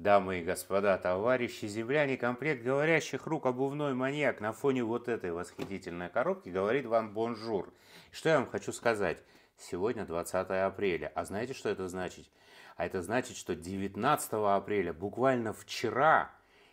Дамы и господа, товарищи, земляне, комплект говорящих рук обувной маньяк на фоне вот этой восхитительной коробки говорит вам бонжур. Что я вам хочу сказать? Сегодня 20 апреля. А знаете, что это значит? А это значит, что 19 апреля, буквально вчера,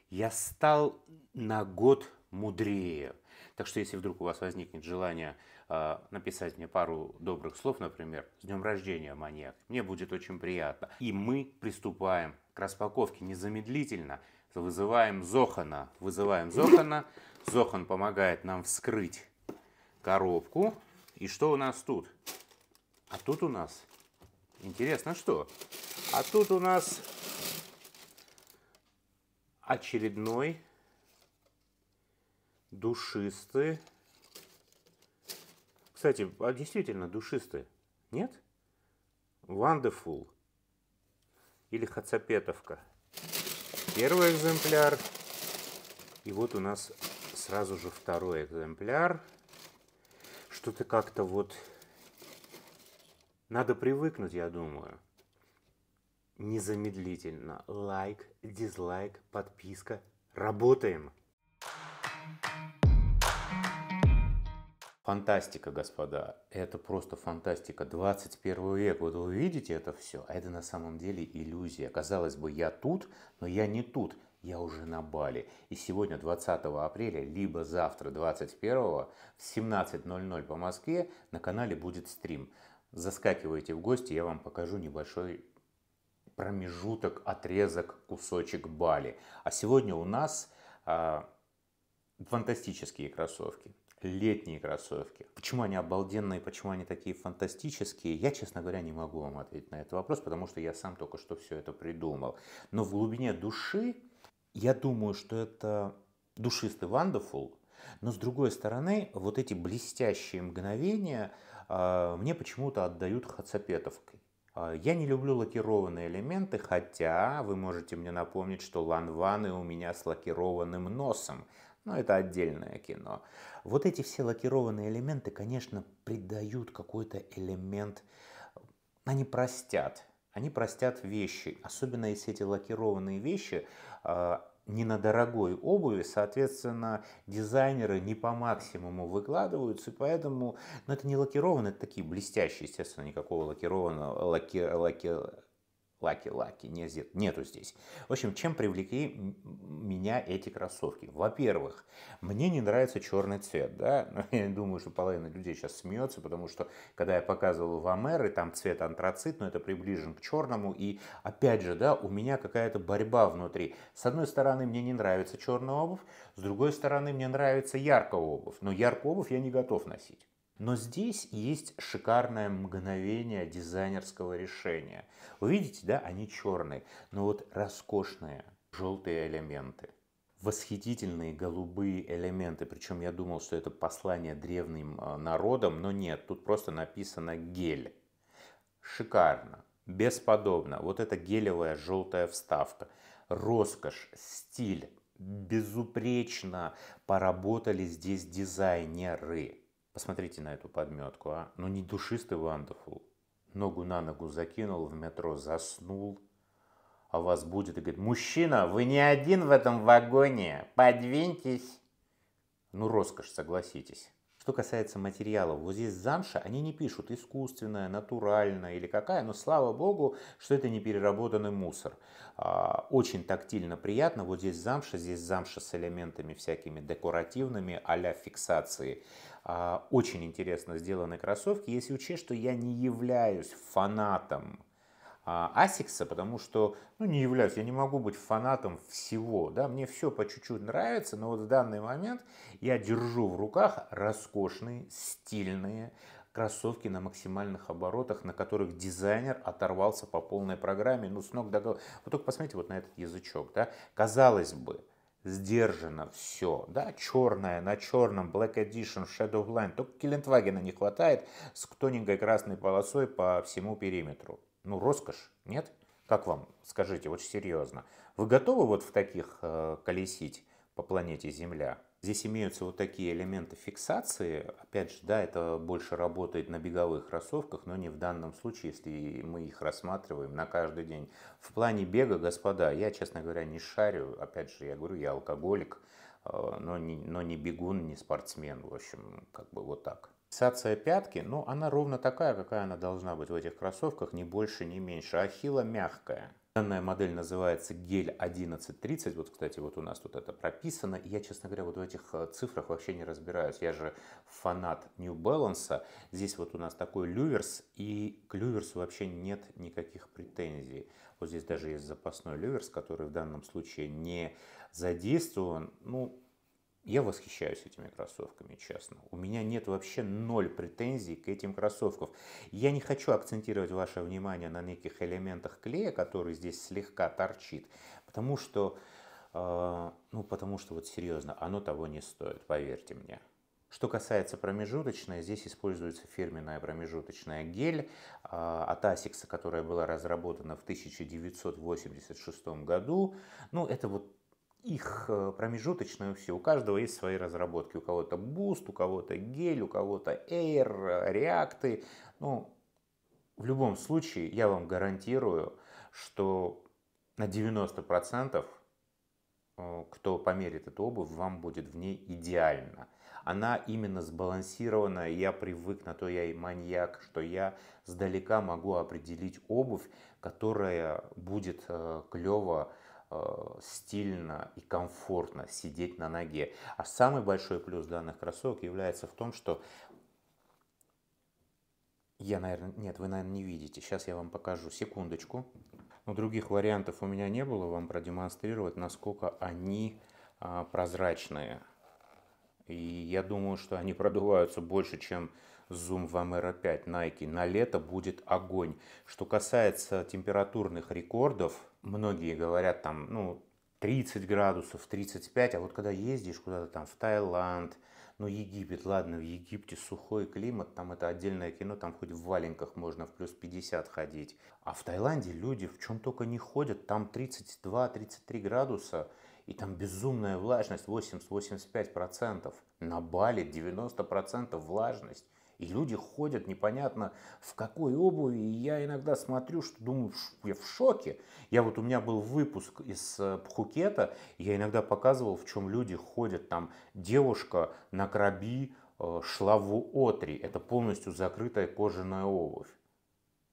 я стал на год мудрее. Так что если вдруг у вас возникнет желание а, написать мне пару добрых слов, например, «С днем рождения, маньяк!» Мне будет очень приятно. И мы приступаем к распаковке незамедлительно. Вызываем Зохана. Вызываем Зохана. Зохан помогает нам вскрыть коробку. И что у нас тут? А тут у нас... Интересно, что? А тут у нас очередной душистый кстати, а действительно душистые, нет? Wonderful или хацапетовка. Первый экземпляр. И вот у нас сразу же второй экземпляр. Что-то как-то вот... Надо привыкнуть, я думаю. Незамедлительно. Лайк, дизлайк, подписка. Работаем! фантастика, господа. Это просто фантастика. 21 век. Вот вы видите это все. А это на самом деле иллюзия. Казалось бы, я тут, но я не тут. Я уже на Бали. И сегодня, 20 апреля, либо завтра, 21 в 17.00 по Москве, на канале будет стрим. Заскакивайте в гости, я вам покажу небольшой промежуток, отрезок, кусочек Бали. А сегодня у нас а, фантастические кроссовки летние кроссовки. Почему они обалденные, почему они такие фантастические, я, честно говоря, не могу вам ответить на этот вопрос, потому что я сам только что все это придумал. Но в глубине души я думаю, что это душистый вандафул. но с другой стороны, вот эти блестящие мгновения э, мне почему-то отдают хацапетовкой. А, я не люблю лакированные элементы, хотя вы можете мне напомнить, что ланваны у меня с лакированным носом. Но это отдельное кино. Вот эти все лакированные элементы, конечно, придают какой-то элемент, они простят. Они простят вещи, особенно если эти лакированные вещи а, не на дорогой обуви, соответственно, дизайнеры не по максимуму выкладываются, и поэтому, но ну, это не лакированные, это такие блестящие, естественно, никакого лакированного, лаки, лаки, Лаки-лаки, нет, нету здесь. В общем, чем привлекли меня эти кроссовки? Во-первых, мне не нравится черный цвет, да, ну, я думаю, что половина людей сейчас смеется, потому что, когда я показывал в Амеры там цвет антрацит, но ну, это приближен к черному, и опять же, да, у меня какая-то борьба внутри. С одной стороны, мне не нравится черная обувь, с другой стороны, мне нравится яркая обувь, но яркую обувь я не готов носить. Но здесь есть шикарное мгновение дизайнерского решения. Вы видите, да, они черные, но вот роскошные желтые элементы восхитительные голубые элементы. Причем я думал, что это послание древним э, народам, но нет, тут просто написано гель. Шикарно, бесподобно. Вот эта гелевая желтая вставка. Роскошь, стиль. Безупречно поработали здесь дизайнеры. Посмотрите на эту подметку, а. Ну не душистый вандафул, Ногу на ногу закинул, в метро заснул. А вас будет и говорит, мужчина, вы не один в этом вагоне, подвиньтесь. Ну роскошь, согласитесь. Что касается материалов, вот здесь замша, они не пишут искусственная, натуральная или какая, но слава богу, что это не переработанный мусор. А, очень тактильно приятно, вот здесь замша, здесь замша с элементами всякими декоративными а фиксации. Очень интересно сделаны кроссовки, если учесть, что я не являюсь фанатом а, Асикса, потому что ну, не являюсь, я не могу быть фанатом всего. Да? Мне все по чуть-чуть нравится, но вот в данный момент я держу в руках роскошные, стильные кроссовки на максимальных оборотах, на которых дизайнер оторвался по полной программе, ну, с ног до головы. Вот только посмотрите вот на этот язычок, да, казалось бы, сдержано все, да, черное на черном, Black Edition, Shadow Line. только Келентвагена не хватает с тоненькой красной полосой по всему периметру. Ну, роскошь, нет? Как вам? Скажите, очень серьезно. Вы готовы вот в таких э, колесить по планете Земля? Здесь имеются вот такие элементы фиксации. Опять же, да, это больше работает на беговых кроссовках, но не в данном случае, если мы их рассматриваем на каждый день. В плане бега, господа, я, честно говоря, не шарю. Опять же, я говорю, я алкоголик, э, но не, но не бегун, не спортсмен. В общем, как бы вот так. Фиксация пятки, ну она ровно такая, какая она должна быть в этих кроссовках, ни больше, ни меньше. Ахилла мягкая. Данная модель называется гель 1130. Вот, кстати, вот у нас тут это прописано. я, честно говоря, вот в этих э, цифрах вообще не разбираюсь. Я же фанат New Balance. Здесь вот у нас такой люверс, и к люверсу вообще нет никаких претензий. Вот здесь даже есть запасной люверс, который в данном случае не задействован. Ну, я восхищаюсь этими кроссовками, честно. У меня нет вообще ноль претензий к этим кроссовкам. Я не хочу акцентировать ваше внимание на неких элементах клея, который здесь слегка торчит, потому что, э, ну, потому что вот серьезно, оно того не стоит, поверьте мне. Что касается промежуточной, здесь используется фирменная промежуточная гель а, от Asics, которая была разработана в 1986 году. Ну, это вот их э, промежуточную все. У каждого есть свои разработки. У кого-то Boost, у кого-то гель, у кого-то Air, реакты. Э, ну, в любом случае, я вам гарантирую, что на 90% э, кто померит эту обувь, вам будет в ней идеально. Она именно сбалансированная, я привык на то, я и маньяк, что я сдалека могу определить обувь, которая будет клево Э, стильно и комфортно сидеть на ноге. А самый большой плюс данных кроссовок является в том, что я, наверное, нет, вы, наверное, не видите. Сейчас я вам покажу. Секундочку. Но других вариантов у меня не было вам продемонстрировать, насколько они а, прозрачные. И я думаю, что они продуваются больше, чем Zoom в Amera 5 Nike. На лето будет огонь. Что касается температурных рекордов, многие говорят там, ну, 30 градусов, 35, а вот когда ездишь куда-то там в Таиланд, ну, Египет, ладно, в Египте сухой климат, там это отдельное кино, там хоть в валенках можно в плюс 50 ходить. А в Таиланде люди в чем только не ходят, там 32-33 градуса, и там безумная влажность, 80-85%. На Бали 90% влажность. И люди ходят непонятно в какой обуви. И я иногда смотрю, что думаю, я в шоке. Я вот у меня был выпуск из э, Пхукета, я иногда показывал, в чем люди ходят. Там девушка на краби э, шла в отри. Это полностью закрытая кожаная обувь.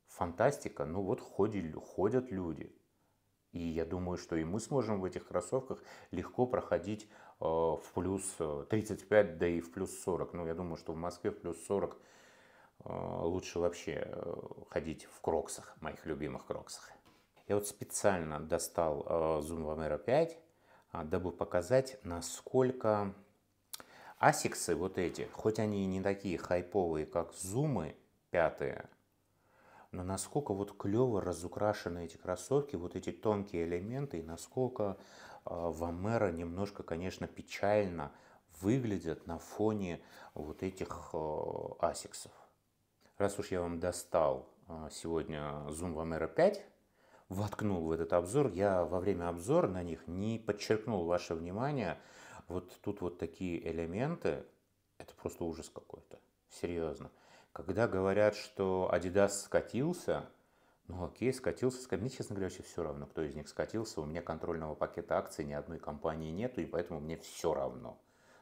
Фантастика. Ну вот ходили ходят люди. И я думаю, что и мы сможем в этих кроссовках легко проходить Э, в плюс 35, э, да и в плюс 40. Ну, я думаю, что в Москве в плюс 40 э, лучше вообще ходить в кроксах, моих любимых кроксах. Я вот специально достал Zoom Vomero 5, а, дабы показать, насколько асиксы вот эти, хоть они и не такие хайповые, как зумы пятые, но насколько вот клево разукрашены эти кроссовки, вот эти тонкие элементы, и насколько Э, Вамера немножко, конечно, печально выглядят на фоне вот этих э, асиксов. Раз уж я вам достал э, сегодня Zoom Vomero 5, воткнул в этот обзор, я во время обзора на них не подчеркнул ваше внимание. Вот тут вот такие элементы, это просто ужас какой-то, серьезно. Когда говорят, что Adidas скатился – ну окей, скатился с Мне, честно говоря, вообще все равно, кто из них скатился. У меня контрольного пакета акций ни одной компании нету, и поэтому мне все равно.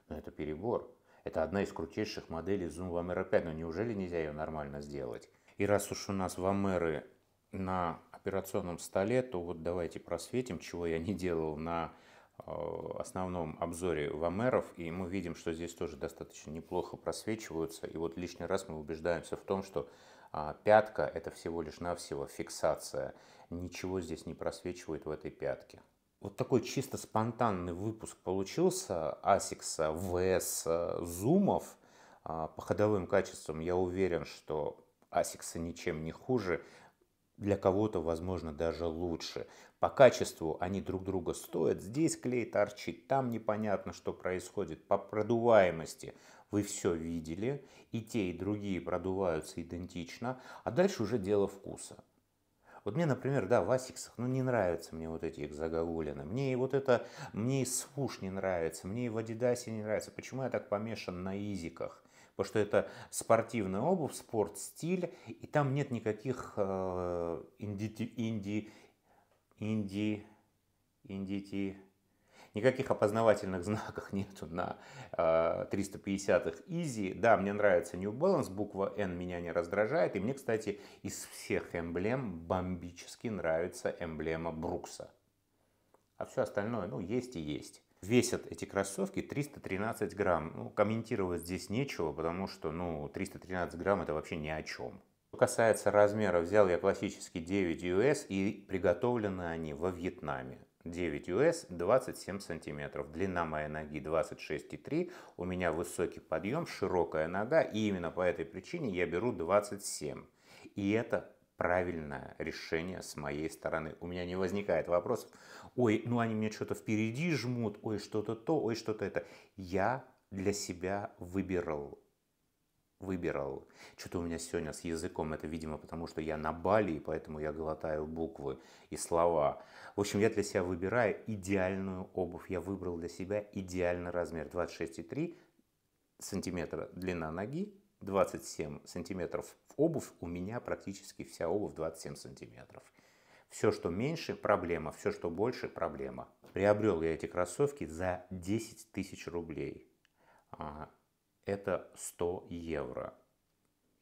Но это перебор. Это одна из крутейших моделей Zoom Vamero 5. Но неужели нельзя ее нормально сделать? И раз уж у нас Вамеры на операционном столе, то вот давайте просветим, чего я не делал на э, основном обзоре Вамеров, и мы видим, что здесь тоже достаточно неплохо просвечиваются. И вот лишний раз мы убеждаемся в том, что а пятка – это всего лишь навсего фиксация. Ничего здесь не просвечивает в этой пятке. Вот такой чисто спонтанный выпуск получился Асикса VS зумов. А, по ходовым качествам я уверен, что Асикса ничем не хуже для кого-то, возможно, даже лучше. По качеству они друг друга стоят. Здесь клей торчит, там непонятно, что происходит. По продуваемости вы все видели, и те, и другие продуваются идентично, а дальше уже дело вкуса. Вот мне, например, да, в асиксах, ну не нравятся мне вот эти экзоголины. Мне и вот это, мне и свуш не нравится, мне и в Адидасе не нравится. Почему я так помешан на изиках? Потому что это спортивная обувь, спорт, стиль, и там нет никаких э, инди, инди, инди, инди, инди Никаких опознавательных знаков нету на 350-х а, Easy. Да, мне нравится New Balance, буква N меня не раздражает. И мне, кстати, из всех эмблем бомбически нравится эмблема Брукса. А все остальное, ну, есть и есть. Весят эти кроссовки 313 грамм. Ну, комментировать здесь нечего, потому что, ну, 313 грамм это вообще ни о чем. Что касается размера, взял я классический 9 US и приготовлены они во Вьетнаме. 9 US 27 сантиметров. Длина моей ноги 26,3. У меня высокий подъем, широкая нога. И именно по этой причине я беру 27. И это правильное решение с моей стороны. У меня не возникает вопросов, ой, ну они мне что-то впереди жмут, ой, что-то то, ой, что-то это. Я для себя выбирал выбирал. Что-то у меня сегодня с языком, это, видимо, потому что я на Бали, и поэтому я глотаю буквы и слова. В общем, я для себя выбираю идеальную обувь. Я выбрал для себя идеальный размер 26,3 сантиметра длина ноги, 27 сантиметров в обувь, у меня практически вся обувь 27 сантиметров. Все, что меньше, проблема. Все, что больше, проблема. Приобрел я эти кроссовки за 10 тысяч рублей. А, это 100 евро.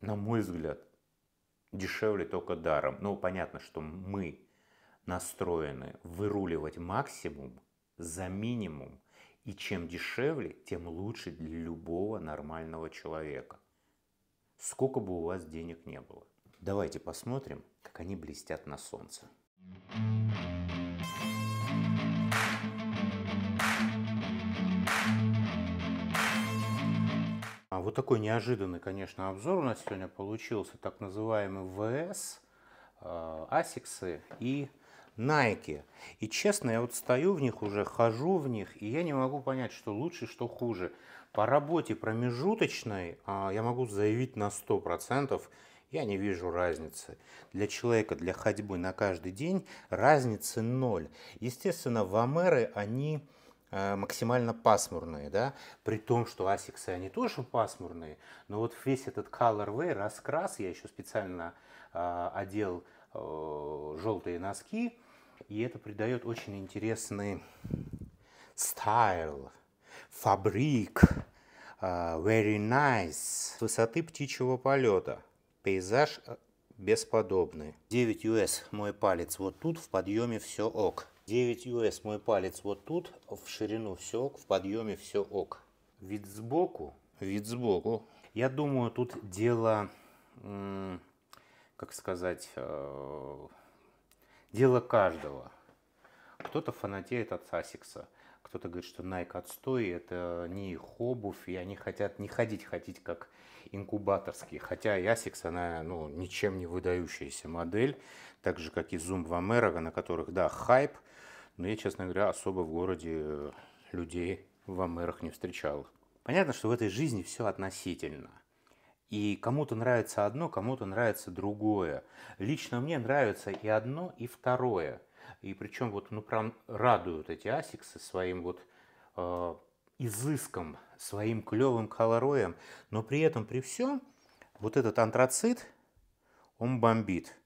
На мой взгляд, дешевле только даром. Ну, понятно, что мы настроены выруливать максимум за минимум. И чем дешевле, тем лучше для любого нормального человека. Сколько бы у вас денег не было. Давайте посмотрим, как они блестят на солнце. Thank you. А вот такой неожиданный, конечно, обзор у нас сегодня получился. Так называемый ВС, Асиксы э, и Nike. И честно, я вот стою в них уже, хожу в них, и я не могу понять, что лучше, что хуже. По работе промежуточной а, я могу заявить на 100%, я не вижу разницы. Для человека, для ходьбы на каждый день разницы ноль. Естественно, вамеры, они Э, максимально пасмурные, да, при том, что асиксы, они тоже пасмурные, но вот весь этот colorway, раскрас, я еще специально э, одел э, желтые носки, и это придает очень интересный стайл, фабрик, э, very nice, с высоты птичьего полета, пейзаж э, бесподобный. 9 US мой палец, вот тут в подъеме все ок. 9 US мой палец вот тут, в ширину все ок, в подъеме все ок. Вид сбоку. Вид сбоку. Я думаю, тут дело, как сказать, э, дело каждого. Кто-то фанатеет от Асикса, кто-то говорит, что Nike отстой, это не их обувь, и они хотят не ходить, ходить как инкубаторские. Хотя и Asics, она ну, ничем не выдающаяся модель, так же, как и Zoom Vomera, на которых, да, хайп – но ну, я, честно говоря, особо в городе э, людей во мэрах не встречал. Понятно, что в этой жизни все относительно. И кому-то нравится одно, кому-то нравится другое. Лично мне нравится и одно, и второе. И причем вот, ну, прям радуют эти асиксы своим вот э, изыском, своим клевым колороем. Но при этом, при всем, вот этот антрацит, он бомбит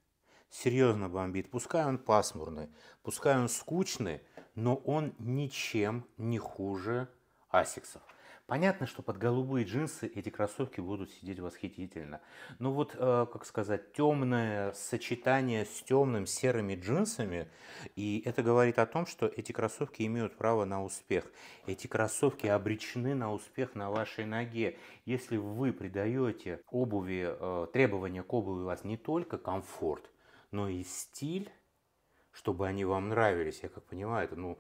серьезно бомбит. Пускай он пасмурный, пускай он скучный, но он ничем не хуже асиксов. Понятно, что под голубые джинсы эти кроссовки будут сидеть восхитительно. Но вот, э, как сказать, темное сочетание с темным серыми джинсами, и это говорит о том, что эти кроссовки имеют право на успех. Эти кроссовки обречены на успех на вашей ноге. Если вы придаете обуви, э, требования к обуви у вас не только комфорт, но и стиль, чтобы они вам нравились. Я как понимаю, это ну,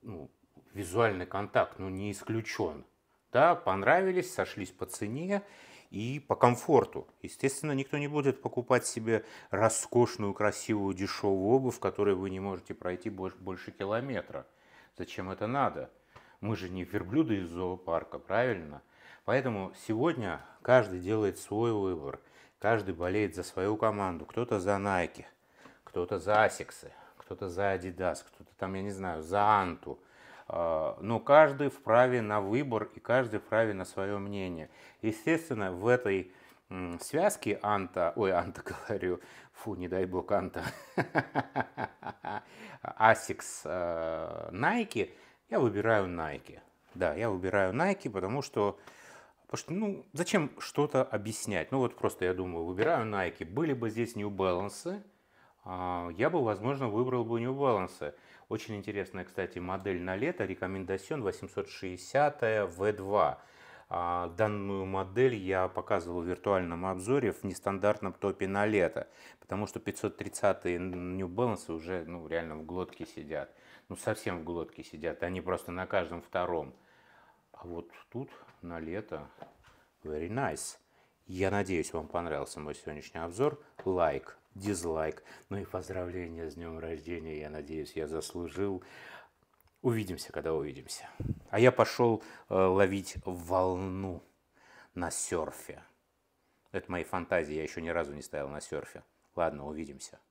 ну, визуальный контакт, ну не исключен. Да, понравились, сошлись по цене и по комфорту. Естественно, никто не будет покупать себе роскошную, красивую, дешевую обувь, в которой вы не можете пройти больше, больше километра. Зачем это надо? Мы же не верблюды из зоопарка, правильно? Поэтому сегодня каждый делает свой выбор – Каждый болеет за свою команду. Кто-то за Nike, кто-то за Асиксы, кто-то за Adidas, кто-то там, я не знаю, за Анту. А, но каждый вправе на выбор и каждый вправе на свое мнение. Естественно, в этой связке Анта, ой, Анта говорю, фу, не дай бог Анта, Асикс, Nike, я выбираю Nike. Да, я выбираю Nike, потому что Потому что, ну, зачем что-то объяснять? Ну, вот просто, я думаю, выбираю Nike. Были бы здесь New Balance, а, я бы, возможно, выбрал бы New Balance. Очень интересная, кстати, модель на лето, рекомендацион 860 V2. А, данную модель я показывал в виртуальном обзоре в нестандартном топе на лето, потому что 530 New Balance уже ну, реально в глотке сидят. Ну, совсем в глотке сидят, они просто на каждом втором. А вот тут на лето very nice. Я надеюсь, вам понравился мой сегодняшний обзор. Лайк, дизлайк, ну и поздравления с днем рождения. Я надеюсь, я заслужил. Увидимся, когда увидимся. А я пошел э, ловить волну на серфе. Это мои фантазии, я еще ни разу не стоял на серфе. Ладно, увидимся.